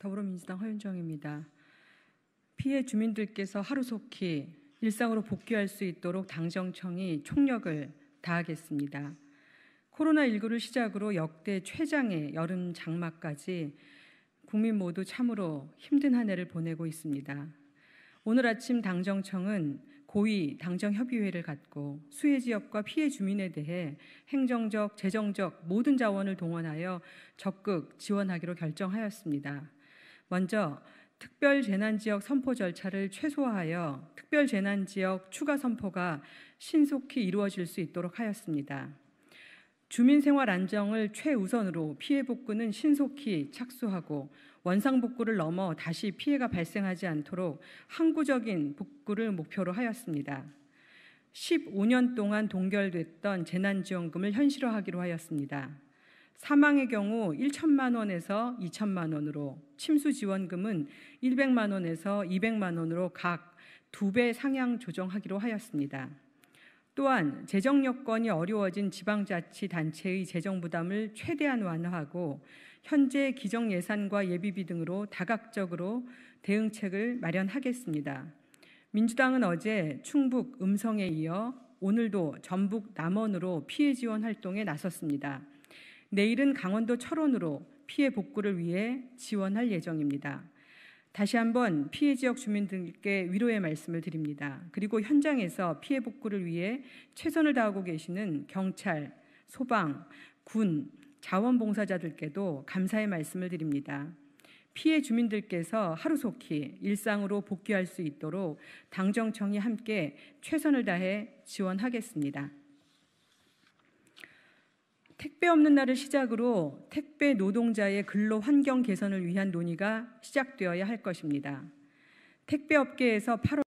더불어민주당 허윤정입니다. 피해 주민들께서 하루속히 일상으로 복귀할 수 있도록 당정청이 총력을 다하겠습니다. 코로나19를 시작으로 역대 최장의 여름 장마까지 국민 모두 참으로 힘든 한 해를 보내고 있습니다. 오늘 아침 당정청은 고위 당정협의회를 갖고 수해 지역과 피해 주민에 대해 행정적, 재정적 모든 자원을 동원하여 적극 지원하기로 결정하였습니다. 먼저 특별 재난 지역 선포 절차를 최소화하여 특별 재난 지역 추가 선포가 신속히 이루어질 수 있도록 하였습니다. 주민 생활 안정을 최우선으로 피해 복구는 신속히 착수하고 원상 복구를 넘어 다시 피해가 발생하지 않도록 항구적인 복구를 목표로 하였습니다. 15년 동안 동결됐던 재난지원금을 현실화하기로 하였습니다. 사망의 경우 1천만 원에서 2천만 원으로 침수 지원금은 1백만 원에서 2백만 원으로 각 두 배 상향 조정하기로 하였습니다. 또한 재정 여건이 어려워진 지방자치단체의 재정 부담을 최대한 완화하고 현재 기정 예산과 예비비 등으로 다각적으로 대응책을 마련하겠습니다. 민주당은 어제 충북 음성에 이어 오늘도 전북 남원으로 피해 지원 활동에 나섰습니다. 내일은 강원도 철원으로 피해 복구를 위해 지원할 예정입니다. 다시 한번 피해 지역 주민들께 위로의 말씀을 드립니다. 그리고 현장에서 피해 복구를 위해 최선을 다하고 계시는 경찰, 소방, 군, 자원봉사자들께도 감사의 말씀을 드립니다. 피해 주민들께서 하루속히 일상으로 복귀할 수 있도록 당정청이 함께 최선을 다해 지원하겠습니다. 택배 없는 날을 시작으로 택배 노동자의 근로 환경 개선을 위한 논의가 시작되어야 할 것입니다. 택배 업계에서 8월